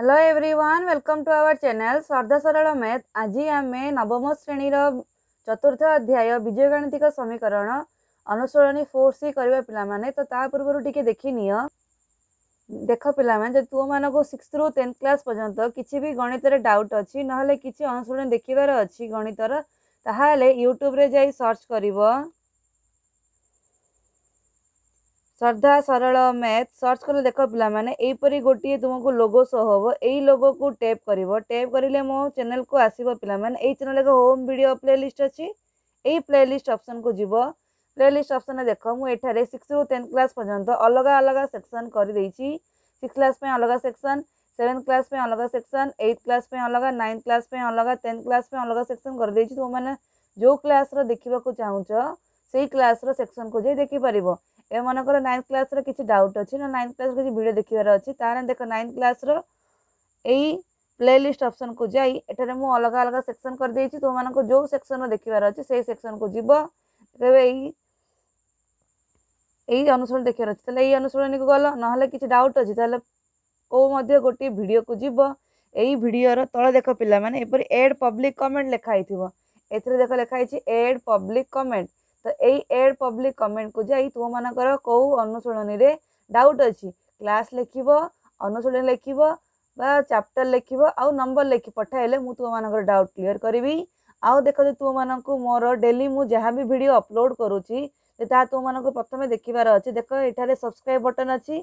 hello everyone welcome to our channel ସର୍ଦ୍ଧା ସରଳ math ଆଜି ଆମେ ନବମ ଶ୍ରେଣୀର ଚତୁର୍ଥ ଅଧ୍ୟାୟ ବୀଜଗଣିତିକ ସମୀକରଣ ଅନୁସରଣୀ ଫୋର୍ ସି କରିବା ପିଲାମାନେ ତ ତା ପୂର୍ବରୁ ଟିକେ ଦେଖିନିଅ ଦେଖ ପିଲାମାନେ ଯଦି ତୁମମାନଙ୍କୁ ସିକ୍ସଥରୁ ଟେନ୍ଥ କ୍ଲାସ୍ ପର୍ଯ୍ୟନ୍ତ କିଛି ବି ଗଣିତରେ ଡାଉଟ୍ ଅଛି ନହେଲେ କିଛି ଅନୁସରଣୀ ଦେଖିବାର ଅଛି ଗଣିତର ତାହେଲେ ୟୁଟ୍ୟୁବରେ ଯାଇ ସର୍ଚ୍ଚ କରିବ श्रद्धा सरल मैथ सर्च कले देख पानेपरि गोटे तुमको लोगो सो हम यही लोगो को टैप कर टैप करेंगे मो चेल को आसब पाने चेल एक होम भिड प्ले लिस्ट अच्छी प्ले लिस्ट अप्सन को जीव प्ले लिस्ट अप्सन देख मुझे सिक्स रू टेन्थ क्लास पर्यटन अलग अलग सेक्शन करदे सिक्स क्लास अलग सेक्शन सेवेन्थ क्लास अलग सेक्शन एइथ क्लास अलग नाइन्थ क्लास अलग टेन्थ क्लास अलग सेक्शन करदे तुम मैंने जो क्लास रखा चाहू से क्लास सेक्शन को जी देखिपार ए मनकर नाइन्थ क्लास किसी डाउट अच्छे ना नाइन्थ क्लास किसी भिड देखार अच्छे तेरे देख नाइन्थ क्लास रही प्ले लिस्ट अप्सन को जाठार अलग अलग सेक्शन करदे तुम तो मानक जो सेक्शन देखार अच्छे से सेक्शन को जीव ते अनुसरण देखार अच्छे ये अनुसरण को गल ना कि डाउट अच्छी तेल कौम गोटे भिड को जीव यही भिडर तले देख पे एड पब्लिक कमेंट लिखाई थी एथेर देख लिखाई एड पब्लिक कमेंट तो यही एड पब्लिक कमेंट को जी तुम मान कौ अनुशूणी डाउट अच्छी क्लास लेख अनुशूणी लेख चैप्टर लेख आउ नंबर लेख पठाइले मुझ तुम मान डाउट क्लीयर करी आउ देख तुम मानक मोर डेली मुझे जहाँ भी भिड अपलोड करुच्ची तुम मानक प्रथम देखार अच्छे देख ये सब्सक्राइब बटन अच्छी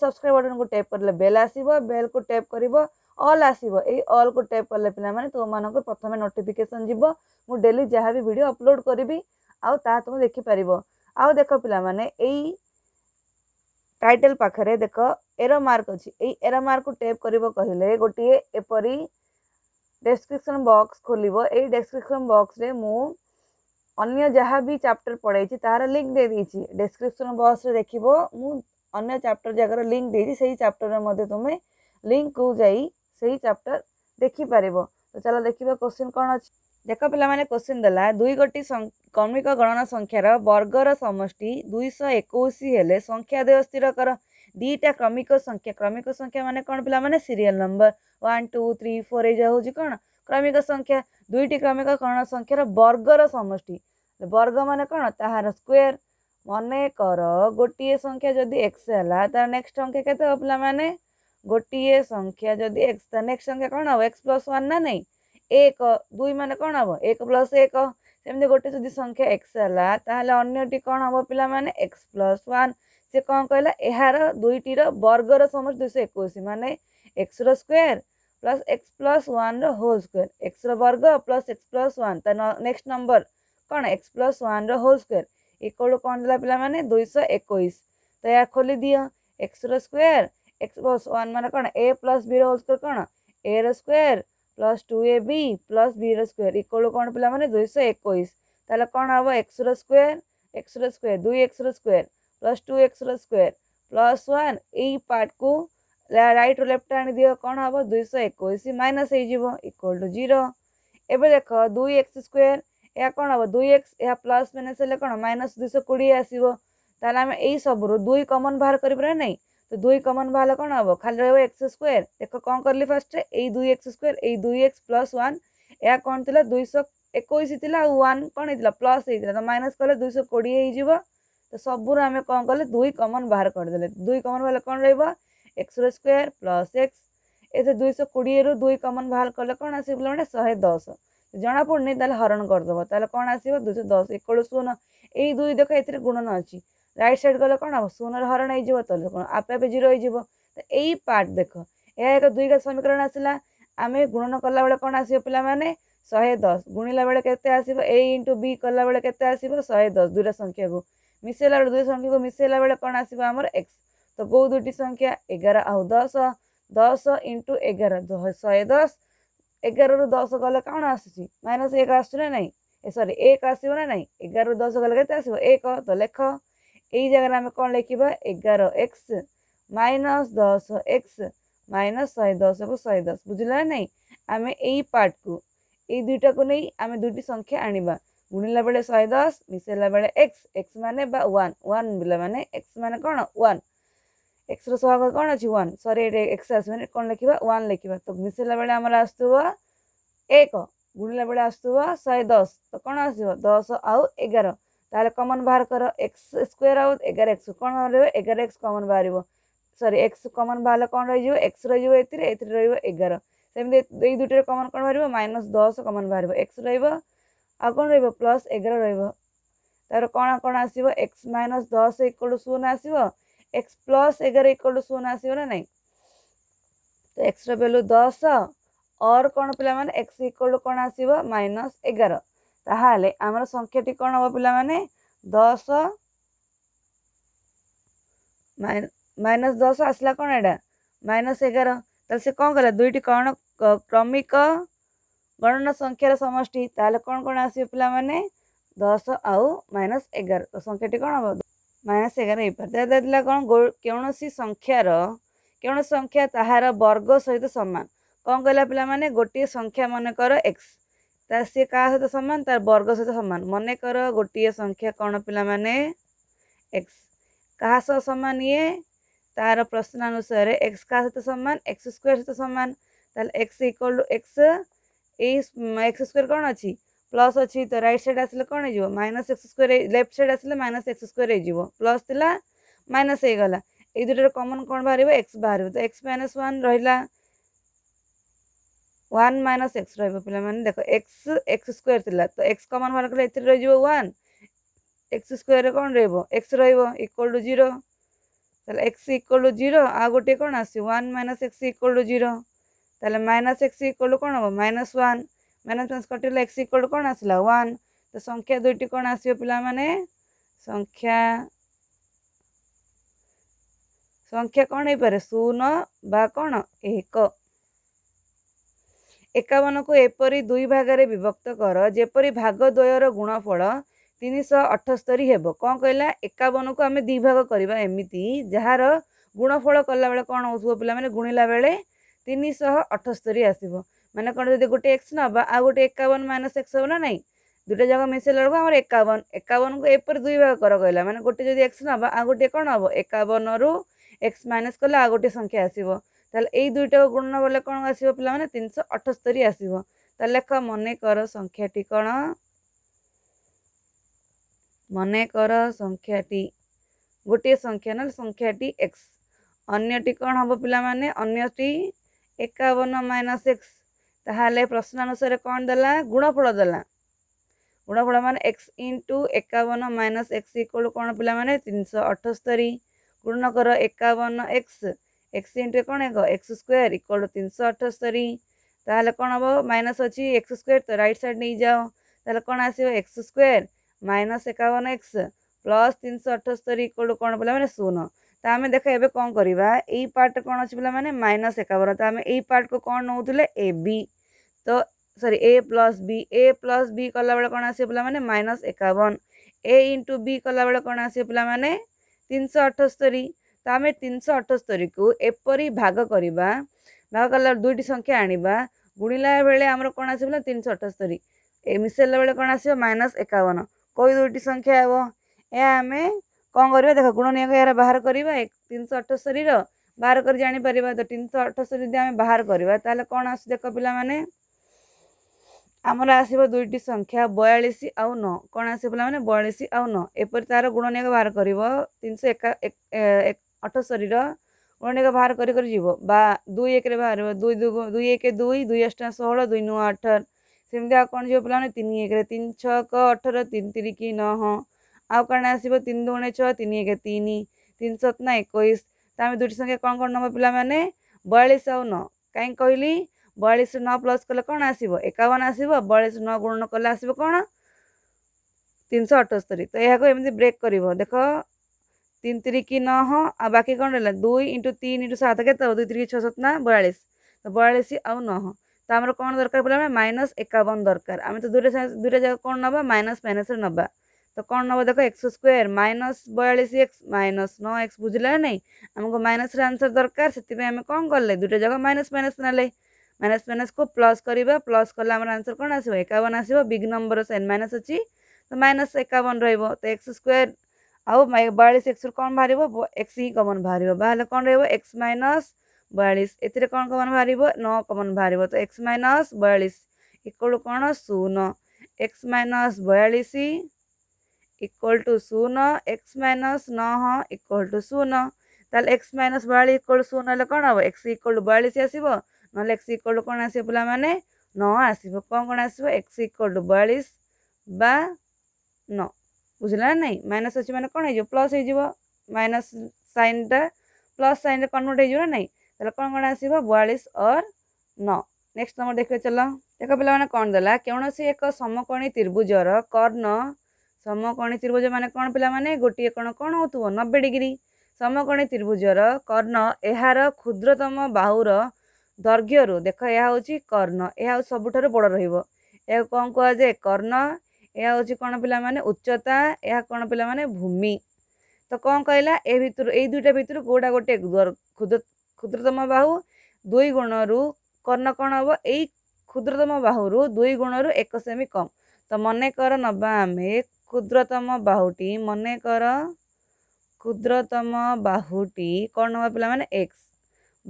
सब्सक्राइब बटन को टैप करें बेल आस बेल को टैप कर अल आस अल को टैप कले पे तुम मानक प्रथम नोटिफिकेसन जी मुझे डेली जहाँ भी भिड अपलोड करी ଆଉ ତାହା ତୁମେ ଦେଖିପାରିବ ଆଉ ଦେଖ ପିଲାମାନେ ଏଇ ଟାଇଟେଲ୍ ପାଖରେ ଦେଖ ଏର ମାର୍କ ଅଛି ଏଇ ଏର ମାର୍କକୁ ଟେପ୍ କରିବ କହିଲେ ଗୋଟିଏ ଏପରି ଡେସ୍କ୍ରିପସନ୍ ବକ୍ସ ଖୋଲିବ ଏଇ ଡେସ୍କ୍ରିପସନ୍ ବକ୍ସରେ ମୁଁ ଅନ୍ୟ ଯାହା ବି ଚାପ୍ଟର ପଢ଼େଇଛି ତାହାର ଲିଙ୍କ୍ ଦେଇଦେଇଛି ଡେସ୍କ୍ରିପସନ୍ ବକ୍ସରେ ଦେଖିବ ମୁଁ ଅନ୍ୟ ଚାପ୍ଟର ଜାଗାର ଲିଙ୍କ୍ ଦେଇଛି ସେହି ଚାପ୍ଟରରେ ମଧ୍ୟ ତୁମେ ଲିଙ୍କ୍କୁ ଯାଇ ସେହି ଚାପ୍ଟର ଦେଖିପାରିବ ତ ଚାଲ ଦେଖିବା କୋଶ୍ଚିନ୍ କ'ଣ ଅଛି देख पे क्वेश्चन देला दुई गोटी क्रमिक गणना संख्यार वर्गर समष्टि दुईश एक संख्या देह स्थिर कर दीटा क्रमिक संख्या क्रमिक संख्या मान कौन पे serial number one two three four यह हूँ कौन क्रमिक संख्या दुईट क्रमिक गणना संख्यार वर्गर समष्टि वर्ग मान कौन तहार स्क्वेयर मन कर गोटे संख्या जदि एक्स है नेक्स्ट संख्या के पाला गोटे संख्या जदि एक्स नेक्स्ट संख्या कौन हम एक्स प्लस वन ना नहीं एक दुई मान कौन हम एक प्लस एक सेमती गोटे जो संख्या एक्स है अंटी कौन हम पाने एक्स प्लस वन से कौन कहला यार दुईटर वर्गर समझ दुई एक मान एक्स रोयर plus x plus one whole square x रर्ग plus x plus one next number कौन x plus one whole square equal कौन दे पाने दुईश एक तो यह खोली दि एक्स रोयर एक्स प्लस वन मान कौन a plus b whole square कौन ए रक्र plus two a b plus ବିର ସ୍କୋୟାର ଇକ୍ୱାଲ୍ କ'ଣ ପିଲାମାନେ ଦୁଇଶହ ଏକୋଇଶ ତାହେଲେ କ'ଣ ହେବ ଏକ୍ସର ସ୍କୋୟାର ଏକ୍ସର ସ୍କୋୟାର ଦୁଇ ଏକ୍ସର ସ୍କୋୟାର ପ୍ଲସ୍ ଟୁ ଏକ୍ସର ସ୍କୋୟାର ପ୍ଲସ୍ ୱାନ୍ ଏଇ ପାର୍ଟକୁ ରାଇଟ୍ରୁ ଲେଫ୍ଟ ଆଣି ଦିଅ କ'ଣ ହେବ ଦୁଇଶହ ଏକୋଇଶ ମାଇନସ୍ ହେଇଯିବ ଇକ୍ୱାଲ୍ ଟୁ ଜିରୋ ଏବେ ଦେଖ ଦୁଇ ଏକ୍ସ ସ୍କୋୟାର ଏହା କ'ଣ ହେବ ଦୁଇ ଏକ୍ସ ଏହା ପ୍ଲସ୍ ମାଇନସ୍ ହେଲେ କ'ଣ ମାଇନସ୍ ଦୁଇଶହ କୋଡ଼ିଏ ଆସିବ ତାହେଲେ ଆମେ ଏଇ ସବୁରୁ ଦୁଇ କମନ୍ ବାହାର କରିପାରିବା ନାହିଁ तो दुई कमन बाहर कौन हम खाली रोज एक्स स्क्वे देख कौन कल फास्ट दुई एक्स स्क्वे दुई एक्स प्लस वन या कौन थी दुई एक वन कौन होता प्लस होता तो माइनस कले दुई कोड़े तो सबुर आम कौन कले दुई कमन बाहर करदे दुई कमन बाहर कौन रक्स स्क् प्लस एक्स एस दुई कोड़े रु दुई कमन बाहर कले कौन आस शहे दस जना पड़नी हरण करदेव तेल कौन आस दुई दस एक शून य दुई देख ए गुणन अच्छी ରାଇଟ୍ ସାଇଡ଼୍ ଗଲେ କ'ଣ ହେବ ଶୂନର ହରଣ ହେଇଯିବ ତଲେ କ'ଣ ଆପେ ଆପେ ଜିରୋ ହେଇଯିବ ତ ଏଇ ପାର୍ଟ ଦେଖ ଏହା ଏକ ଦୁଇଘାତ ସମୀକରଣ ଆସିଲା ଆମେ ଗୁଣନ କଲାବେଳେ କ'ଣ ଆସିବ ପିଲାମାନେ ଶହେ ଦଶ ଗୁଣିଲା ବେଳେ କେତେ ଆସିବ ଏ ଇଣ୍ଟୁ ବି କଲାବେଳେ କେତେ ଆସିବ ଶହେ ଦଶ ଦୁଇଟା ସଂଖ୍ୟାକୁ ମିଶାଇଲା ବେଳେ ଦୁଇ ସଂଖ୍ୟାକୁ ମିଶାଇଲା ବେଳେ କ'ଣ ଆସିବ ଆମର ଏକ୍ସ ତ କେଉଁ ଦୁଇଟି ସଂଖ୍ୟା ଏଗାର ଆଉ ଦଶ ଦଶ ଇଣ୍ଟୁ ଏଗାର ଶହେ ଦଶ ଏଗାରରୁ ଦଶ ଗଲେ କ'ଣ ଆସୁଛି ମାଇନସ୍ ଏକ ଆସୁଛି ନା ନାହିଁ ଏ ସରି ଏକ ଆସିବ ନା ନାହିଁ ଏଗାରରୁ ଦଶ ଗଲେ କେତେ ଆସିବ ଏକ ତ ଲେଖ এই জায়গায় আমি କ'ଣ ଲେଖିବା ଏଗାର ଏକ୍ସ ମାଇନସ୍ ଦଶ ଏକ୍ସ ମାଇନସ୍ ଶହେ ଦଶକୁ ଶହେ ଦଶ ବୁଝିଲା ନା ନାହିଁ ଆମେ ଏଇ ପାର୍ଟକୁ ଏଇ ଦୁଇଟାକୁ ନେଇ ଆମେ ଦୁଇଟି ସଂଖ୍ୟା ଆଣିବା ଗୁଣିଲା ବେଳେ ଶହେ ଦଶ ମିଶାଇଲା ବେଳେ ଏକ୍ସ ଏକ୍ସ ମାନେ ବା ୱାନ୍ ୱାନ୍ ପିଲାମାନେ ଏକ୍ସ ମାନେ କ'ଣ ୱାନ୍ ଏକ୍ସର ସହଗ କ'ଣ ଅଛି ୱାନ୍ ସରି ଏଇଟା ଏକ୍ସ ଆସିବନି କ'ଣ ଲେଖିବା ୱାନ୍ ଲେଖିବା ତ ମିଶାଇଲା ବେଳେ ଆମର ଆସୁଥିବ ଏକ ଗୁଣିଲା ବେଳେ ଆସୁଥିବ ଶହେ ଦଶ ତ କ'ଣ ଆସିବ ଦଶ ଆଉ ଏଗାର ताल कमन बाहर कर एक्स स्क्वेर आउ एगार एक्स कौन रोज एगार एक्स कमन बाहर सरी एक्स कमन बाहर कौन रही है एक्स रही है ए रही है एगार सेमती दुईटे कमन कौन बाहर माइनस दस कमन बाहर एक्स रहा कौन र्लस एगार रहा कौन कौन एक्स माइनस दस इक्वल टू शून आस प्लस एगार इक्वल टू शून आस तो एक्स रैल्यू दस और कौन पे एक्स इक्वल टू कौन आस माइनस एगार ତାହେଲେ ଆମର ସଂଖ୍ୟାଟି କ'ଣ ହବ ପିଲାମାନେ ଦଶ ମାଇନସ୍ ଦଶ ଆସିଲା କ'ଣ ଏଇଟା ମାଇନସ୍ ଏଗାର ତାହେଲେ ସେ କ'ଣ କଲା ଦୁଇଟି କ'ଣ କ୍ରମିକ ଗଣନା ସଂଖ୍ୟାର ସମଷ୍ଟି ତାହେଲେ କ'ଣ କ'ଣ ଆସିବ ପିଲାମାନେ ଦଶ ଆଉ ମାଇନସ୍ ଏଗାର ତ ସଂଖ୍ୟାଟି କ'ଣ ହବ ମାଇନସ୍ ଏଗାର ହେଇପାରେ ଦେଲା କ'ଣ କୌଣସି ସଂଖ୍ୟାର କୌଣସି ସଂଖ୍ୟା ତାହାର ବର୍ଗ ସହିତ ସମାନ କ'ଣ କହିଲା ପିଲାମାନେ ଗୋଟିଏ ସଂଖ୍ୟା ମନେକର ଏକ୍ସ ତା ସିଏ କାହା ସହିତ ସମାନ ତାର ବର୍ଗ ସହିତ ସମାନ ମନେକର ଗୋଟିଏ ସଂଖ୍ୟା କ'ଣ ପିଲାମାନେ ଏକ୍ସ କାହା ସହ ସମାନ ଇଏ ତାର ପ୍ରଶ୍ନ ଅନୁସାରେ ଏକ୍ସ କାହା ସହିତ ସମାନ ଏକ୍ସ ସ୍କୋୟାର ସହିତ ସମାନ ତାହେଲେ ଏକ୍ସ ଇକ୍ୱାଲ୍ ଟୁ ଏକ୍ସ ଏଇ ଏକ୍ସ ସ୍କୋୟାର କ'ଣ ଅଛି ପ୍ଲସ୍ ଅଛି ତ ରାଇଟ୍ ସାଇଡ଼୍ ଆସିଲେ କ'ଣ ହେଇଯିବ minus x square left side ଆସିଲେ ମାଇନସ୍ ଏକ୍ସ ସ୍କୋୟାର ହେଇଯିବ ପ୍ଲସ୍ ଥିଲା ମାଇନସ୍ ହେଇଗଲା ଏଇ ଦୁଇଟାର କମନ୍ କ'ଣ ବାହାରିବ ଏକ୍ସ ବାହାରିବ ତ ଏକ୍ସ ମାଇନସ୍ ୱାନ୍ ରହିଲା ওয়ান ମାଇନସ୍ ଏକ୍ସ ରହିବ ପିଲାମାନେ ଦେଖ ଏକ୍ସ ଏକ୍ସ ସ୍କୋୟାର ଥିଲା ତ ଏକ୍ସ କମନ୍ ବାହାର କଲେ ଏଥିରେ ରହିଯିବ ୱାନ୍ ଏକ୍ସ ସ୍କୋୟାରରେ କ'ଣ ରହିବ ଏକ୍ସ ରହିବ ଇକ୍ୱାଲ୍ ଟୁ ଜିରୋ ତାହେଲେ ଏକ୍ସ ଇକ୍ୱାଲ୍ ଟୁ ଜିରୋ ଆଉ ଗୋଟିଏ କ'ଣ ଆସିବ one minus x equal to zero ତାହେଲେ ମାଇନସ୍ ଏକ୍ସ ଇକ୍ୱାଲ୍ ଟୁ କ'ଣ ହେବ ମାଇନସ୍ ୱାନ୍ ମାଇନସ୍ ମାଇନସ୍ କଟିଗଲେ ଏକ୍ସ ଇକ୍ୱାଲ୍ ଟୁ କ'ଣ ଆସିଲା ୱାନ୍ ତ ସଂଖ୍ୟା ଦୁଇଟି କ'ଣ ଆସିବ ପିଲାମାନେ ସଂଖ୍ୟା ସଂଖ୍ୟା କ'ଣ ହେଇପାରେ ଶୂନ ବା କ'ଣ ଏକ ଏକାବନକୁ ଏପରି ଦୁଇ ଭାଗରେ ବିଭକ୍ତ କର ଯେପରି ଭାଗ ଦ୍ୱୟର ଗୁଣଫଳ ତିନିଶହ ଅଠସ୍ତରୀ ହେବ କ'ଣ କହିଲା ଏକାବନକୁ ଆମେ ଦୁଇ ଭାଗ କରିବା ଏମିତି ଯାହାର ଗୁଣଫଳ କଲାବେଳେ କ'ଣ ହେଉଥିବ ପିଲାମାନେ ଗୁଣିଲା ବେଳେ ତିନିଶହ ଅଠସ୍ତରୀ ଆସିବ ମାନେ କ'ଣ ଯଦି ଗୋଟେ ଏକ୍ସ ନେବା ଆଉ ଗୋଟେ ଏକାବନ ମାଇନସ୍ ଏକ୍ସ ହେବ ନା ନାହିଁ ଦୁଇଟା ଯାକ ମିଶାଇଲା ବେଳକୁ ଆମର ଏକାବନ ଏକାବନକୁ ଏପରି ଦୁଇ ଭାଗ କର କହିଲା ମାନେ ଗୋଟେ ଯଦି ଏକ୍ସ ନେବା ଆଉ ଗୋଟେ କ'ଣ ହେବ ଏକାବନରୁ ଏକ୍ସ ମାଇନସ୍ କଲେ ଆଉ ଗୋଟେ ସଂଖ୍ୟା ଆସିବ ତାହେଲେ ଏଇ ଦୁଇଟାକୁ ଗୁଣନ ବୋଲେ କ'ଣ ଆସିବ ପିଲାମାନେ ତିନିଶହ ଅଠସ୍ତରୀ ଆସିବ ତାହେଲେ ଲେଖ ମନେ କର ସଂଖ୍ୟାଟି କ'ଣ ମନେ କର ସଂଖ୍ୟାଟି ଗୋଟିଏ ସଂଖ୍ୟା ନହେଲେ ସଂଖ୍ୟାଟି ଏକ୍ସ ଅନ୍ୟଟି କ'ଣ ହବ ପିଲାମାନେ ଅନ୍ୟଟି ଏକାବନ ମାଇନସ୍ ଏକ୍ସ ତାହେଲେ ପ୍ରଶ୍ନ ଅନୁସାରେ କ'ଣ ଦେଲା ଗୁଣଫଳ ଦେଲା ଗୁଣଫଳ ମାନେ ଏକ୍ସ ଇଣ୍ଟୁ ଏକାବନ ମାଇନସ୍ ଏକ୍ସ ଇକ୍ୱଳ କ'ଣ ପିଲାମାନେ ତିନିଶହ ଅଠସ୍ତରୀ ଗୁଣନ କର ଏକାବନ ଏକ୍ସ ଏକ୍ସ ଇଣ୍ଟୁ କ'ଣ ଏକ ଏକ୍ସ ସ୍କୋୟାର ଇକ୍ୱାଲ୍ ଟୁ ତିନିଶହ ଅଠସ୍ତରୀ ତାହେଲେ କ'ଣ ହେବ ମାଇନସ୍ ଅଛି ଏକ୍ସ ସ୍କୋୟାର ତ ରାଇଟ୍ ସାଇଡ଼୍ ନେଇଯାଅ ତାହେଲେ କ'ଣ ଆସିବ ଏକ୍ସ ସ୍କୋୟାର ମାଇନସ୍ ଏକାବନ ଏକ୍ସ ପ୍ଲସ୍ ତିନିଶହ ଅଠସ୍ତରୀ ଇକ୍ୱାଲ୍ ଟୁ କ'ଣ ପିଲାମାନେ ଶୂନ ତ ଆମେ ଦେଖ ଏବେ କ'ଣ କରିବା ଏଇ ପାର୍ଟ କ'ଣ ଅଛି ପିଲାମାନେ ମାଇନସ୍ ଏକାବନ ତ ଆମେ ଏଇ ପାର୍ଟକୁ କ'ଣ ନେଉଥିଲେ ଏ ବି ତ ସରି ଏ ପ୍ଲସ୍ ବି ଏ ପ୍ଲସ୍ ବି କଲାବେଳେ କ'ଣ ଆସିବ ପିଲାମାନେ ମାଇନସ୍ ଏକାବନ ଏ ଇଣ୍ଟୁ ବି କଲାବେଳେ କ'ଣ ଆସିବ ପିଲାମାନେ ତିନିଶହ ଅଠସ୍ତରୀ तिनश अठस्तरी कुरा दुईटी संख्या गुणिला बेले बेला कन् आयो अठस्तरी मिसारा बेला कन् आस म एकान कोही दुईटी संख्या हो यहाँ आमे कन् गुणनियग यहाँ बाह्र सय अठस्तरी र बाह्र जापार अठस्तरी जुन बाह्र कस देख पान आसट संख्या बयाालिस आउ नसे पहिला बयाालिसिउ एपर तार गुणनियोग बाह्र ଅଠସ୍ତରୀର ଉଣେଇକ ବାହାର କରି କରି ଯିବ ବା ଦୁଇ ଏକରେ ବାହାରିବ ଦୁଇ ଦୁଇ ଏକ ଦୁଇ ଦୁଇ ଅଷ୍ଟଣା ଷୋହଳ ଦୁଇ ନଅ ଅଠର ସେମିତି ଆଉ କ'ଣ ଯିବ ପିଲାମାନେ ତିନି ଏକରେ ତିନି ଛଅକ ଅଠର ତିନି ତିରିକି ନଅ ଆଉ କ'ଣ ଆସିବ ତିନି ଦୁଣେ ଛଅ ତିନି ଏକ ତିନି ତିନି ସତନା ଏକୋଇଶ ତ ଆମେ ଦୁଇଟି ସଂଖ୍ୟା କ'ଣ କ'ଣ ନେବ ପିଲାମାନେ ବୟାଳିଶ ଆଉ ନଅ କାହିଁକି କହିଲି ବୟାଳିଶ ନଅ ପ୍ଲସ୍ କଲେ କ'ଣ ଆସିବ ଏକାବନ ଆସିବ ବୟାଳିଶ ନଅ ଗୁଣନ କଲେ ଆସିବ କ'ଣ ତିନିଶହ ଅଠସ୍ତରୀ ତ ଏହାକୁ ଏମିତି ବ୍ରେକ୍ କରିବ ଦେଖ तीन तीन कि नह आ बाकी कौन रहा दुई इंटु तीन इंटु सात के तो दुई तीन छः सतना ना बयालीस तो बयालीस आउ नह तो आम कौन दरकार पड़ा माइनस एकवन दरकार आम तो दूर दूर जगह कौन ना माइनस माइनस ना तो कौन ना देख एक्स स्क् माइनस बयालीस एक्स माइनस नौ एक्स बुझला नहीं आमको माइनस आंसर दरकार से आम कौन कले दुटे जगह माइनस माइनस नाले माइनस माइनस को प्लस करवा प्लस कले आम आंसर कौन आसवन आसव बिग नंबर से माइनस अच्छी तो माइनस एकवन रो तो एक्स स्क्वेयर ଆଉ ବୟାଳିଶ ଏକ୍ସରୁ କ'ଣ ବାହାରିବ ଏକ୍ସ ହିଁ କମନ୍ ବାହାରିବ ବାହାରିଲେ କ'ଣ ରହିବ ଏକ୍ସ ମାଇନସ୍ ବୟାଳିଶ ଏଥିରେ କ'ଣ କମନ୍ ବାହାରିବ ନଅ କମନ୍ ବାହାରିବ ତ ଏକ୍ସ ମାଇନସ୍ ବୟାଳିଶ ଇକ୍ୱାଲ୍ ଟୁ କ'ଣ ଶୂନ ଏକ୍ସ ମାଇନସ୍ ବୟାଳିଶ ଇକ୍ୱାଲ୍ ଟୁ ଶୂନ ଏକ୍ସ ମାଇନସ୍ ନଅ ଇକ୍ୱାଲ୍ ଟୁ ଶୂନ ତାହେଲେ ଏକ୍ସ ମାଇନସ୍ ବୟାଳିଶ ଇକ୍ୱାଲ୍ ଶୂନ ହେଲେ କ'ଣ ହେବ ଏକ୍ସ ଇକ୍ୱାଲ୍ ଟୁ ବୟାଳିଶ ଆସିବ ନହେଲେ ଏକ୍ସ ଇକ୍ୱାଲ୍ ଟୁ କ'ଣ ଆସିବ ପିଲାମାନେ ନଅ ଆସିବ କ'ଣ କ'ଣ ଆସିବ ଏକ୍ସ ଇକ୍ୱାଲ୍ ଟୁ ବୟାଳିଶ ବା ନଅ বুঝলে না নাই মাইনাস ଅଛି ମାନେ କ'ଣ ହେଇଯିବ ପ୍ଲସ୍ ହେଇଯିବ ମାଇନସ୍ ସାଇନ୍ଟା ପ୍ଲସ୍ ସାଇନ୍ରେ କନଭର୍ଟ ହେଇଯିବ ନା ନାହିଁ ତାହେଲେ କ'ଣ କ'ଣ ଆସିବ ବୟାଳିଶ ଅର୍ ନଅ ନେକ୍ସଟ ନମ୍ବର ଦେଖିବା ଚାଲ ଦେଖ ପିଲାମାନେ କ'ଣ ଦେଲା କୌଣସି ଏକ ସମକୋଣୀ ତ୍ରିଭୁଜର କର୍ଣ୍ଣ ସମକୋଣୀ ତ୍ରିଭୁଜ ମାନେ କ'ଣ ପିଲାମାନେ ଗୋଟିଏ କ'ଣ କ'ଣ ହେଉଥିବ ନବେ ଡିଗ୍ରୀ ସମକୋଣୀ ତ୍ରିଭୁଜର କର୍ଣ୍ଣ ଏହାର କ୍ଷୁଦ୍ରତମ ବାହୁର ଦୈର୍ଘ୍ୟରୁ ଦେଖ ଏହା ହେଉଛି କର୍ଣ୍ଣ ଏହା ସବୁଠାରୁ ବଡ଼ ରହିବ ଏହାକୁ କ'ଣ କୁହାଯାଏ କର୍ଣ୍ଣ ଏହା ହେଉଛି କ'ଣ ପିଲାମାନେ ଉଚ୍ଚତା ଏହା କ'ଣ ପିଲାମାନେ ଭୂମି ତ କ'ଣ କହିଲା ଏ ଭିତରୁ ଏଇ ଦୁଇଟା ଭିତରୁ କେଉଁଟା ଗୋଟିଏ କ୍ଷୁଦ୍ରତମ ବାହୁ ଦୁଇ ଗୁଣରୁ କର୍ଣ୍ଣ କ'ଣ ହେବ ଏଇ କ୍ଷୁଦ୍ରତମ ବାହୁରୁ ଦୁଇ ଗୁଣରୁ ଏକ ସେମି କମ୍ ତ ମନେକର ନେବା ଆମେ କ୍ଷୁଦ୍ରତମ ବାହୁଟି ମନେକର କ୍ଷୁଦ୍ରତମ ବାହୁଟି କ'ଣ ନବା ପିଲାମାନେ ଏକ୍ସ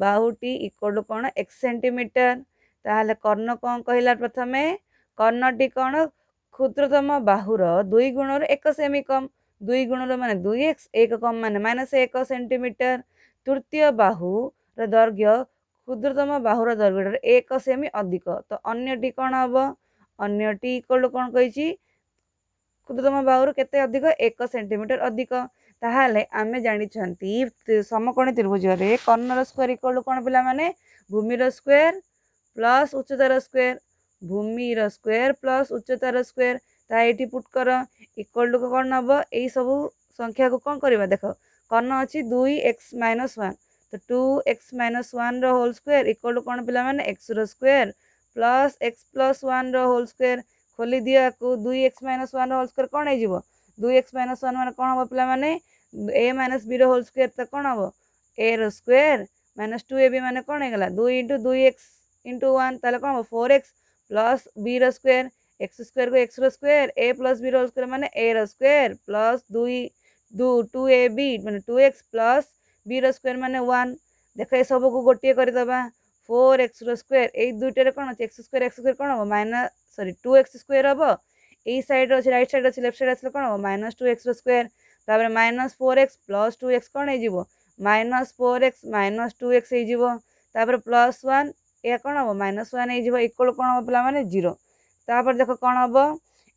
ବାହୁଟି ଇକ୍ୱଲ ଟୁ କ'ଣ ଏକ୍ସ ସେଣ୍ଟିମିଟର ତାହେଲେ କର୍ଣ୍ଣ କ'ଣ କହିଲା ପ୍ରଥମେ କର୍ଣ୍ଣଟି କ'ଣ ক্ষুদ্রতম বাহুর দুই গুণর এক সেমি কম ଦୁଇ ଗୁଣର ମାନେ ଦୁଇ ଏକ୍ସ ଏକ କମ୍ ମାନେ ମାଇନସ୍ ଏକ ସେଣ୍ଟିମିଟର ତୃତୀୟ ବାହୁର ଦୈର୍ଘ୍ୟ କ୍ଷୁଦ୍ରତମ ବାହୁର ଦୈର୍ଘ୍ୟଠାରୁ ଏକ ସେମି ଅଧିକ ତ ଅନ୍ୟଟି କ'ଣ ହେବ ଅନ୍ୟଟି ଇକ୍ୱାଲ୍ କ'ଣ କହିଛି କ୍ଷୁଦ୍ରତମ ବାହୁରୁ କେତେ ଅଧିକ ଏକ ସେଣ୍ଟିମିଟର ଅଧିକ ତାହେଲେ ଆମେ ଜାଣିଛନ୍ତି ସମକୋଣୀ ତ୍ରିଭୁଜରେ କର୍ଣ୍ଣର ସ୍କୋୟାର ଇକ୍ୱାଲ୍ କ'ଣ ପିଲାମାନେ ଭୂମିର ସ୍କୋୟାର ପ୍ଲସ୍ ଉଚ୍ଚତାର ସ୍କୋୟାର भूमि स्क्वयर प्लस उच्चतार स्क्वयर ताकि ये पुट कर इक्वल टू कौन नब यू संख्या को कौन करवा देख कर्ण अच्छी दुई एक्स माइनस वन तो two x minus one whole square equal to कौन पे एक्स रोयर plus x plus one whole square खोली दिया को दुई x minus one whole square कौन है दुई एक्स माइनस वन मान कौन हम पे a minus b whole square तो कौन हम ए रोयर माइनस टू ए माने कौन है दुई इंटु दुई एक्स इंटु वन तेल कौन हम four x plus b square x square को x square a plus b square मैंने ए स्क्वायर प्लस दुई दु टू ए बी मैं two x plus b square मैंने वन देख सब सबको गोटे करदे फोर एक्स स्क्वायर यही दुईटे कौन अच्छे एक्स स्क् एक्स स्क् कौन हम माइनस सरी टू एक्स स्क्वायर हम यही सैड अच्छे रईट सैड अच्छे लेफ्ट सैड आसले कौन हम माइनस टू एक्स स्क्वायर तापर minus four x plus two x कौन हो minus four x minus two x हो प्लस वन ଏହା କ'ଣ ହେବ ମାଇନସ୍ ୱାନ୍ ହେଇଯିବ ଇକ୍ୱାଲ୍ କ'ଣ ହେବ ପିଲାମାନେ ଜିରୋ ତାପରେ ଦେଖ କ'ଣ ହେବ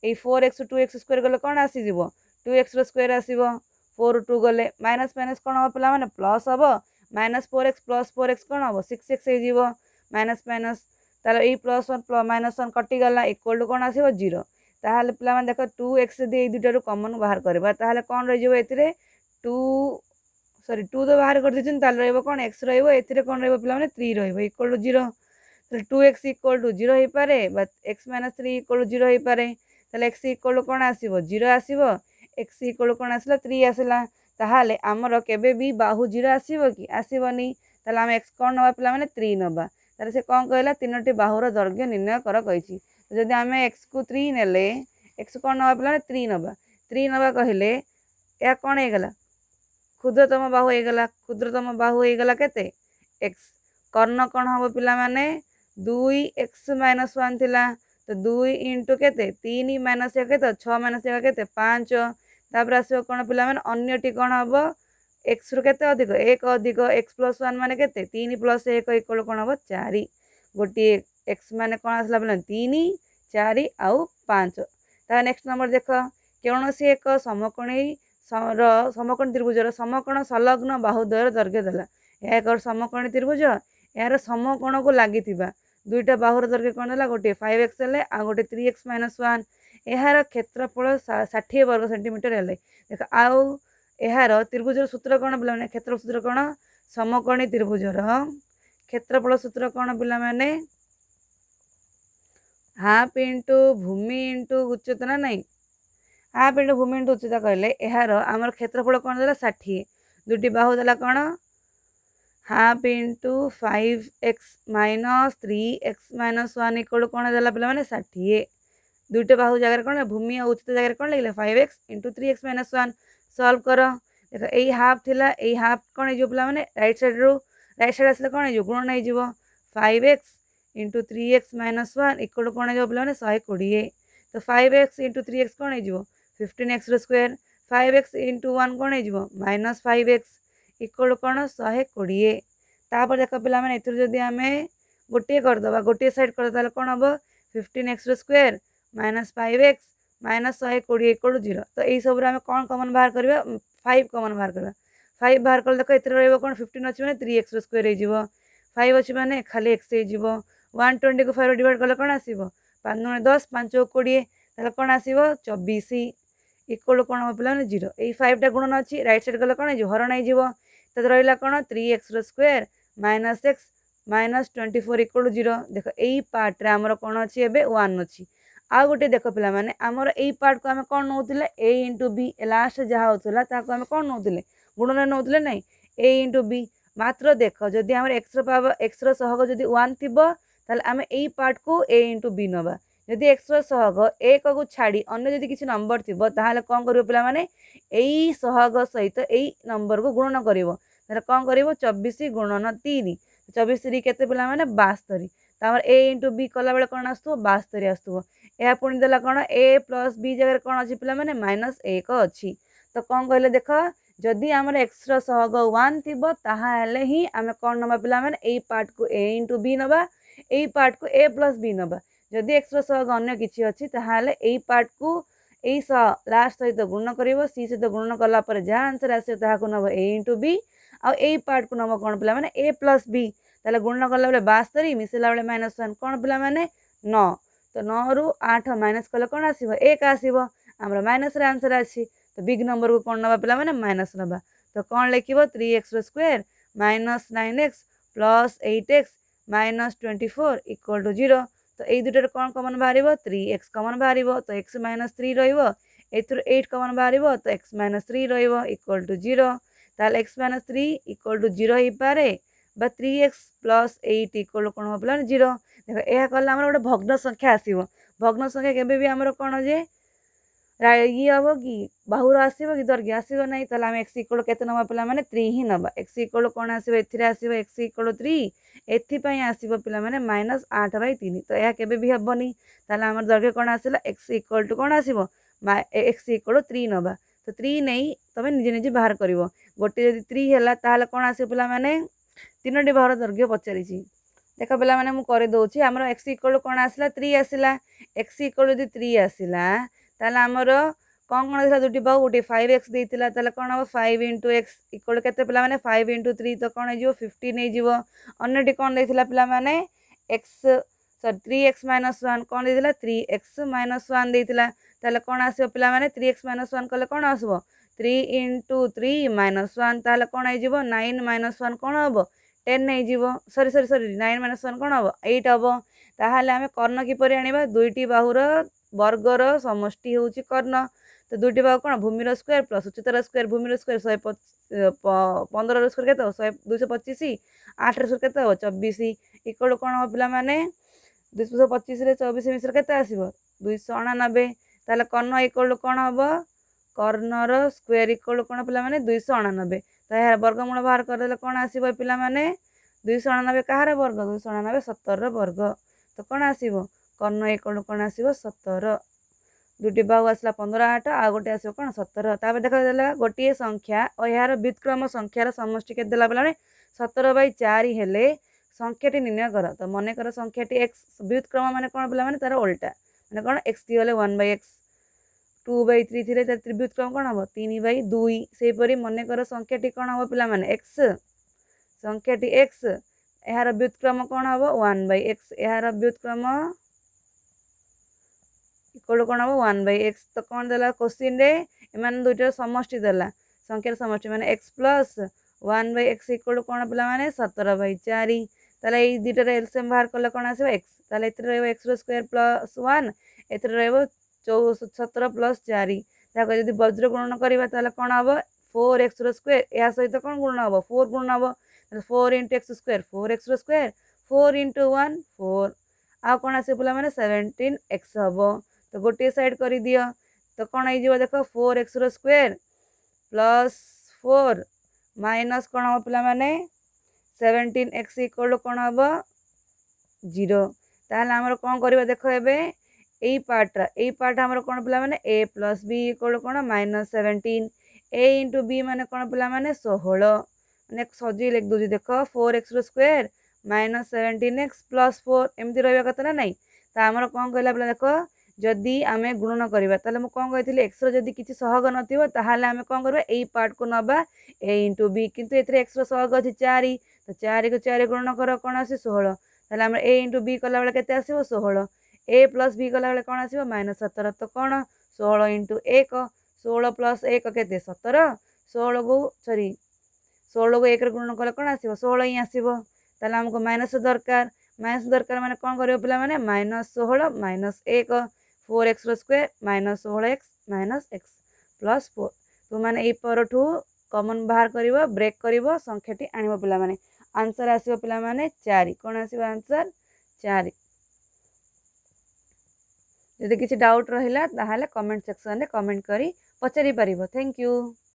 ଏଇ four x two x square ଗଲେ କ'ଣ ଆସିଯିବ ଟୁ ଏକ୍ସର ସ୍କୋୟାର୍ ଆସିବ ଫୋର୍ ଟୁ ଗଲେ ମାଇନସ୍ ମାଇନସ୍ କ'ଣ ହେବ ପିଲାମାନେ ପ୍ଲସ୍ ହେବ minus four x plus four x କ'ଣ ହେବ ସିକ୍ସ ଏକ୍ସ ହେଇଯିବ ମାଇନସ୍ ମାଇନସ୍ ତାହେଲେ ଏଇ ପ୍ଲସ୍ ୱାନ୍ ମାଇନସ୍ ୱାନ୍ କଟିଗଲା ଇକ୍ୱାଲ୍ ଟୁ କ'ଣ ଆସିବ ଜିରୋ ତାହେଲେ ପିଲାମାନେ ଦେଖ ଟୁ ଏକ୍ସ ଯଦି ଏଇ ଦୁଇଟାରୁ କମନ୍ ବାହାର କରିବା ତାହେଲେ କ'ଣ ରହିଯିବ ଏଥିରେ ଟୁ সরি টু তো বাহার করে ବାହାର তাহলে রহব ରହିବ এক্স রহব এতে ଏଥିରେ রহব পিলা মানে থ্রি রহব ଇକ୍ୱାଲ୍ টু জিরো তাহলে two x equal to zero হইপারে বা x minus three equal to zero হইপারে তাহলে এক্স ইকুয়াল টু কোণ আসব জিরো আসব এক্স ইকুয়াল টু কোণ আসলা থ্রি আসলা তাহলে আমার কেবে বি বাহু জিরো আসব কি আসবনি তাহলে আমি এক্স কোণ নেওয়া পিলা মানে থ্রি নেবা তাহলে সে কম কহিলা তিনোটি বাহুর দৈর্ঘ্য নির্ণয় কর কইছি যদি আমি এক্স কু থ্রি নেলে এক্স কোণ নেওয়া পিলা মানে থ্রি নেবা থ্রি নেওয়া কহিলে এ কোণ হয়ে গেলা ক্ষুদ্রতম বাহু এইগলা ক্ষুদ্রতম বাহু এইগলা কেতে এক্স কর্ণ কণ হব পিলামানে দুই এক্স মাইনস ওয়ান লা তো দুই ইন্টু কেতে তিন মাইনস এক কেতে ছ মাইনস এক কেতে ପାଞ୍ଚ ତାପରେ ଆସିବ କ'ଣ ପିଲାମାନେ ଅନ୍ୟଟି କ'ଣ ହବ ଏକ୍ସରୁ କେତେ ଅଧିକ ଏକ ଅଧିକ ଏକ୍ସ ପ୍ଲସ୍ ୱାନ୍ ମାନେ କେତେ ତିନି ପ୍ଲସ୍ ଏକ ଇକ୍ୱାଲ୍ କ'ଣ ହବ ଚାରି ଗୋଟିଏ ଏକ୍ସ ମାନେ କ'ଣ ଆସିଲା ପିଲା ତିନି ଚାରି ଆଉ ପାଞ୍ଚ ତା ନେକ୍ସଟ ନମ୍ବର ଦେଖ କୌଣସି ଏକ ସମକୋଣୀ ର ସମକର୍ଣ୍ଣ ତ୍ରିଭୁଜର ସମକୋଣ ସଂଲଗ୍ନ ବାହୁଦ୍ୱୟର ଦୈର୍ଘ୍ୟ ଦେଲା ଏହା ଏକ ସମକର୍ଣ୍ଣ ତ୍ରିଭୁଜ ଏହାର ସମକୋଣକୁ ଲାଗିଥିବା ଦୁଇଟା ବାହୁର ଦୈର୍ଘ୍ୟ କ'ଣ ହେଲା ଗୋଟିଏ ଫାଇଭ୍ ଏକ୍ସ ହେଲେ ଆଉ ଗୋଟିଏ ଥ୍ରୀ ଏକ୍ସ ମାଇନସ୍ ୱାନ୍ ଏହାର କ୍ଷେତ୍ରଫଳ ଷାଠିଏ ବର୍ଗ ସେଣ୍ଟିମିଟର ହେଲେ ଦେଖ ଆଉ ଏହାର ତ୍ରିଭୁଜର ସୂତ୍ର କ'ଣ ପିଲାମାନେ କ୍ଷେତ୍ର ସୂତ୍ର କ'ଣ ସମକର୍ଣ୍ଣୀ ତ୍ରିଭୁଜର କ୍ଷେତ୍ରଫଳ ସୂତ୍ର କ'ଣ ପିଲାମାନେ ହାପ୍ ଇଣ୍ଟୁ ଭୂମି ଇଣ୍ଟୁ ଉଚ୍ଚତା ନାହିଁ ଆ ପୀଠଭୂମିଠୁ ଉଚ୍ଚତା କହିଲେ ଏହାର ଆମର କ୍ଷେତ୍ରଫଳ କ'ଣ ଦେଲା ଷାଠିଏ ଦୁଇଟି ବାହୁ ଦେଲା କ'ଣ half into five x minus three x minus one equal କ'ଣ ଦେଲା ପିଲାମାନେ ଷାଠିଏ ଦୁଇଟା ବାହୁ ଜାଗାରେ କ'ଣ ଭୂମି ଆଉ ଉଚ୍ଚତା ଜାଗାରେ କ'ଣ ଲାଗିଲା five x into three x minus one solve କର ଦେଖ ଏଇ ହାଫ୍ ଥିଲା ଏଇ ହାଫ୍ କ'ଣ ହେଇଯିବ ପିଲାମାନେ ରାଇଟ୍ ସାଇଡ଼୍ରୁ ରାଇଟ୍ ସାଇଡ଼୍ ଆସିଲେ କ'ଣ ହେଇଯିବ ଗୁଣ ହେଇଯିବ five x into three x minus one equal କ'ଣ ହେଇଯିବ ପିଲାମାନେ ଶହେ କୋଡ଼ିଏ ତ five x into three x କ'ଣ ହେଇଯିବ ଫିଫ୍ଟିନ୍ ଏକ୍ସର square five x into one କ'ଣ ହେଇଯିବ ମାଇନସ୍ ଫାଇଭ୍ ଏକ୍ସ ଇକ୍ୱାଲ୍ କ'ଣ ଶହେ କୋଡ଼ିଏ ତାପରେ ଯାକ ପିଲାମାନେ ଏଥିରୁ ଯଦି ଆମେ ଗୋଟିଏ କରିଦେବା ଗୋଟିଏ ସାଇଡ଼୍ କରିଦେବା ତାହେଲେ କ'ଣ ହେବ ଫିଫ୍ଟିନ୍ ଏକ୍ସର square minus five x minus ଶହେ କୋଡ଼ିଏ ଇକ୍ୱାଲ୍ ଜିରୋ ତ ଏହିସବୁରୁ ଆମେ କ'ଣ କମନ୍ ବାହାର କରିବା ଫାଇଭ୍ କମନ୍ ବାହାର କରିବା ଫାଇଭ୍ ବାହାର କଲେ ଦେଖ ଏଥିରେ ରହିବ କ'ଣ ଫିଫ୍ଟିନ୍ ଅଛି ମାନେ ଥ୍ରୀ ଏକ୍ସର ସ୍କୋୟାର ହେଇଯିବ ଫାଇଭ୍ ଅଛି ମାନେ ଖାଲି ଏକ୍ସ ହେଇଯିବ ୱାନ୍ ଟ୍ୱେଣ୍ଟିକୁ ଫାଇଭ୍ ଡିଭାଇଡ଼ କଲେ କ'ଣ ଆସିବ ପାଞ୍ଚ ଜଣେ ଦଶ ପାଞ୍ଚ କୋଡ଼ିଏ ତାହେଲେ କ'ଣ ଆସିବ ଚବିଶ ଇକ୍ୱାଲ୍ କ'ଣ ହେବ ପିଲାମାନେ ଜିରୋ ଏଇ ଫାଇଭ୍ଟା ଗୁଣନ ଅଛି ରାଇଟ୍ ସାଇଡ଼୍ ଗଲେ କ'ଣ ହେଇଯିବ ହରଣ ହେଇଯିବ ତାପରେ ରହିଲା କ'ଣ ଥ୍ରୀ ଏକ୍ସର square minus x minus twenty four equal zero ଦେଖ ଏଇ ପାର୍ଟରେ ଆମର କ'ଣ ଅଛି ଏବେ ୱାନ୍ ଅଛି ଆଉ ଗୋଟେ ଦେଖ ପିଲାମାନେ ଆମର ଏଇ ପାର୍ଟକୁ ଆମେ କ'ଣ ନେଉଥିଲେ ଏ ଇଣ୍ଟୁ ବି ଲାଷ୍ଟ ଯାହା ହେଉଥିଲା ତାହାକୁ ଆମେ କ'ଣ ନେଉଥିଲେ ଗୁଣରେ ନେଉଥିଲେ ନାହିଁ ଏ ଇଣ୍ଟୁ ବି ମାତ୍ର ଦେଖ ଯଦି ଆମର ଏକ୍ସର ପାୱାର ଏକ୍ସର ସହଗ ଯଦି ୱାନ୍ ଥିବ ତାହେଲେ ଆମେ ଏଇ ପାର୍ଟକୁ ଏ ଇଣ୍ଟୁ ବି ନେବା ଯଦି ଏକ୍ସର ସହଗ ଏକକୁ ଛାଡ଼ି ଅନ୍ୟ ଯଦି କିଛି ନମ୍ବର ଥିବ ତାହେଲେ କ'ଣ କରିବ ପିଲାମାନେ ଏଇ ସହଗ ସହିତ ଏଇ ନମ୍ବରକୁ ଗୁଣନ କରିବ ତାହେଲେ କ'ଣ କରିବ ଚବିଶ ଗୁଣନ ତିନି ଚବିଶ ତିରି କେତେ ପିଲାମାନେ ବାସ୍ତରୀ ତାପରେ ଏ ଇଣ୍ଟୁ ବି କଲାବେଳେ କ'ଣ ଆସୁଥିବ ବାସ୍ତରୀ ଆସୁଥିବ ଏହା ପୁଣି ଦେଲା କ'ଣ ଏ ପ୍ଲସ୍ ବି ଜାଗାରେ କ'ଣ ଅଛି ପିଲାମାନେ ମାଇନସ୍ ଏକ ଅଛି ତ କ'ଣ କହିଲେ ଦେଖ ଯଦି ଆମର ଏକ୍ସର ସହଗ ୱାନ୍ ଥିବ ତାହେଲେ ହିଁ ଆମେ କ'ଣ ନେବା ପିଲାମାନେ ଏଇ ପାର୍ଟକୁ ଏ ଇଣ୍ଟୁ ବି ନେବା ଏଇ ପାର୍ଟକୁ ଏ ପ୍ଲସ୍ ବି ନେବା जदि एक्सरो सहग अन्य किसी अच्छी तालोले पार्ट को यही लास्ट सहित गुण कर सी सहित गुण कलापर जहाँ आंसर आस ताक ए इंटु बी आई पार्ट को नब कौन पे ए प्लस बी तेल गुण कला बेल बास्तरी मिसला बेल माइनस वन कौन पे मैंने न तो नौ रु आठ माइनस कले कौन आस एक आसो आमर माइनस आंसर अच्छी तो बिग नंबर को कौन ना पे मैंने माइनस ना तो कौन लिख थ्री एक्स रक्वेर minus nine x plus eight x minus twenty four equal to zero ତ ଏଇ ଦୁଇଟାରେ କ'ଣ କମନ ବାହାରିବ ଥ୍ରୀ ଏକ୍ସ କମନ ବାହାରିବ ତ ଏକ୍ସ ମାଇନସ୍ ଥ୍ରୀ ରହିବ ଏଥିରୁ ଏଇଟ୍ କମନ ବାହାରିବ ତ ଏକ୍ସ ମାଇନସ୍ ଥ୍ରୀ ରହିବ ଇକ୍ୱାଲ୍ ଟୁ ଜିରୋ ତାହେଲେ x minus three equal to zero ହେଇପାରେ ବା three x plus eight equal to କ'ଣ ହେବ ପିଲାମାନେ ଜିରୋ ଦେଖ ଏହା କଲେ ଆମର ଗୋଟେ ଭଗ୍ନ ସଂଖ୍ୟା ଆସିବ ଭଗ୍ନ ସଂଖ୍ୟା କେବେ ବି ଆମର କ'ଣ ଯେ ଇଏ ହେବ କି ବାହୁର ଆସିବ କି ଦର୍ଘ୍ୟ ଆସିବ ନାହିଁ ତାହେଲେ ଆମେ ଏକ୍ସ ଇକ୍ୱଳ କେତେ ନେବା ପିଲାମାନେ ଥ୍ରୀ ହିଁ ନେବା ଏକ୍ସ ଇକ୍ୱଳ କ'ଣ ଆସିବ ଏଥିରେ ଆସିବ ଏକ୍ସ ଇକ୍ୱଳ ଥ୍ରୀ ଏଥିପାଇଁ ଆସିବ ପିଲାମାନେ ମାଇନସ୍ ଆଠ ବାଇ ତିନି ତ ଏହା କେବେ ବି ହେବନି ତାହେଲେ ଆମର ଦୈର୍ଘ୍ୟ କ'ଣ ଆସିଲା ଏକ୍ସ ଇକ୍ୱଳ ଟୁ କ'ଣ ଆସିବ ଏକ୍ସ ଇକ୍ୱଳ ଥ୍ରୀ ନେବା ତ ଥ୍ରୀ ନେଇ ତମେ ନିଜେ ନିଜେ ବାହାର କରିବ ଗୋଟେ ଯଦି ଥ୍ରୀ ହେଲା ତାହେଲେ କ'ଣ ଆସିବ ପିଲାମାନେ ତିନୋଟି ବାହୁର ଦୈର୍ଘ୍ୟ ପଚାରିଛି ଦେଖ ପିଲାମାନେ ମୁଁ କରିଦେଉଛି ଆମର ଏକ୍ସ ଇକ୍ୱଳ କ'ଣ ଆସିଲା ଥ୍ରୀ ଆସିଲା ଏକ୍ସ ଇକ୍ୱଳ ଯଦି ଥ୍ରୀ ଆସିଲା तेल आमर कौन कौन थी दुट बहु गोटे फाइव एक्स देता है कौन हम फाइव इंटु एक्स इक्वल के पाने फाइव इंटु थ्री तो कौन हो फिफ्टन हो अंटी कौन दे पे एक्स सरी थ्री एक्स माइनस वन कौन दे थ्री एक्स माइनस वन देता कौन आस पाने थ्री एक्स माइनस वन कले कौन आस three into three minus one कौन हो नाइन माइनस वन कौन हम टेन हो सरी सरी सरी नाइन माइनस वन कौन हम एट हम ताल आम कर्ण किपर आईटी बाहूर वर्ग समष्टि हौँ कर्ण तो दुईटी भाग कूमिरो स्क्लस उच्चतर स्क्वेयर भूमिर स्क्वेयर शि पन्ध्र स्क्वयर दुई सय पचिस आठ र स्वयर केत हौ चबिसिक्कु कला पचिस र चौबिस मिसर केत आस अब तल कर्ण र स्वयर इक्वल कि दुईश अणानबे त वर्गमूल बाहर कर गरिदेले किन आस पहिला दुईश अब कहाँ र वर्ग दुईश अब सत्तर र वर्ग तस କର୍ଣ୍ଣ ଏକଣ କ'ଣ ଆସିବ ସତର ଦୁଇଟି ବାହୁ ଆସିଲା ପନ୍ଦର ଆଠ ଆଉ ଗୋଟେ ଆସିବ କ'ଣ ସତର ତାପରେ ଦେଖାଗଲା ଗୋଟିଏ ସଂଖ୍ୟା ଓ ଏହାର ବିତ୍କ୍ରମ ସଂଖ୍ୟାର ସମଷ୍ଟି କେତେ ଦେଲା ବେଳେ ସତର ବାଇ ଚାରି ହେଲେ ସଂଖ୍ୟାଟି ନିର୍ଣ୍ଣୟ କର ତ ମନେକର ସଂଖ୍ୟାଟି ଏକ୍ସ ବ୍ୟୁତ୍କ୍ରମ ମାନେ କ'ଣ ପିଲାମାନେ ତାର ଓଲଟା ମାନେ କ'ଣ ଏକ୍ସ ଥ୍ରୀ ହେଲେ one by x two by three ଥିଲେ ତା ତ୍ରିବ୍ୟୁତ୍କ୍ରମ କ'ଣ ହେବ ତିନି ବାଇ ଦୁଇ ସେହିପରି ମନେକର ସଂଖ୍ୟାଟି କ'ଣ ହେବ ପିଲାମାନେ ଏକ୍ସ ସଂଖ୍ୟାଟି ଏକ୍ସ ଏହାର ବ୍ୟୁତ୍କ୍ରମ କ'ଣ ହେବ ୱାନ୍ ବାଇ ଏକ୍ସ ଏହାର ବ୍ୟୁତ୍କ୍ରମ ଇକ୍ୱାଲ୍ କ'ଣ ହେବ ୱାନ୍ ବାଇ ଏକ୍ସ ତ କ'ଣ ଦେଲା କୋଶ୍ଚିନ୍ରେ ଏମାନେ ଦୁଇଟାର ସମଷ୍ଟି ଦେଲା ସଂଖ୍ୟାର ସମଷ୍ଟି ମାନେ x plus one by x equal କ'ଣ ପିଲାମାନେ ସତର ବାଇ ଚାରି ତାହେଲେ ଏଇ ଦୁଇଟାର ଏଲ୍ସିଏମ୍ ବାହାର କଲେ କ'ଣ ଆସିବ ଏକ୍ସ ତାହେଲେ ଏଥିରେ ରହିବ ଏକ୍ସର ସ୍କୋୟାର୍ ପ୍ଲସ୍ ୱାନ୍ ଏଥିରେ ରହିବ ଚଉ ସତର ପ୍ଲସ୍ ଚାରି ତାହାକୁ ଯଦି ବଜ୍ର ଗୁଣନ କରିବା ତାହେଲେ କ'ଣ ହେବ ଫୋର୍ ଏକ୍ସର ସ୍କୋୟାର୍ ଏହା ସହିତ କ'ଣ ଗୁଣନ ହେବ ଫୋର୍ ଗୁଣନ ହେବ ତାହେଲେ four into x square four ଏକ୍ସର square four into one four ଆଉ କ'ଣ ଆସିବ ପିଲାମାନେ ସେଭେଣ୍ଟିନ୍ ଏକ୍ସ ହେବ तो गोटे सैड कर दि तो कौन हो देख फोर एक्सर स्क्वेयर प्लस फोर माइनस कौन हम पाने सेवेन्टीन एक्स इक्वल कौन हम जीरो তাহলে আমার কম করবা দেখো এবে এই পার্টটা এই পার্ট আমার কোণ পিলা মানে এ প্লস বি ইকুয়াল কোণ minus seventeen a into b মানে কোণ পিলা মানে ষোহল মানে সজি লেখ দেছি দেখ ফোর এক্সর square minus seventeen x plus four এমতি রহবা কথা না নাই তা আমার কম কহিলা পিলা দেখ ଯଦି ଆମେ ଗୁଣନ କରିବା ତାହେଲେ ମୁଁ କ'ଣ କହିଥିଲି ଏକ୍ସର ଯଦି କିଛି ସହଗ ନଥିବ ତାହେଲେ ଆମେ କ'ଣ କରିବା ଏଇ ପାର୍ଟକୁ ନେବା ଏ ଇଣ୍ଟୁ ବି କିନ୍ତୁ ଏଥିରେ ଏକ୍ସର ସହଗ ଅଛି ଚାରି ତ ଚାରିକୁ ଚାରି ଗୁଣନ କର କ'ଣ ଆସେ ଷୋହଳ ତାହେଲେ ଆମର ଏ ଇଣ୍ଟୁ ବି କଲାବେଳେ କେତେ ଆସିବ ଷୋହଳ ଏ ପ୍ଲସ୍ ବି କଲାବେଳେ କ'ଣ ଆସିବ ମାଇନସ୍ ସତର ତ କ'ଣ ଷୋହଳ ଇଣ୍ଟୁ ଏକ ଷୋହଳ ପ୍ଲସ୍ ଏକ କେତେ ସତର ଷୋହଳକୁ ସରି ଷୋହଳକୁ ଏକରେ ଗୁଣନ କଲେ କ'ଣ ଆସିବ ଷୋହଳ ହିଁ ଆସିବ ତାହେଲେ ଆମକୁ ମାଇନସ୍ ଦରକାର ମାଇନସ୍ ଦରକାର ମାନେ କ'ଣ କରିବ ପିଲାମାନେ ମାଇନସ୍ ଷୋହଳ ମାଇନସ୍ ଏକ फोर एक्स र स्क्वे म ष x minus x plus four ती पर ठु कमन बाह्र ब्रेक संख्याटी आणि पि आन्सर आस आसर चार कि डाउने कमेन्ट गरि पचारिपार थैंक यू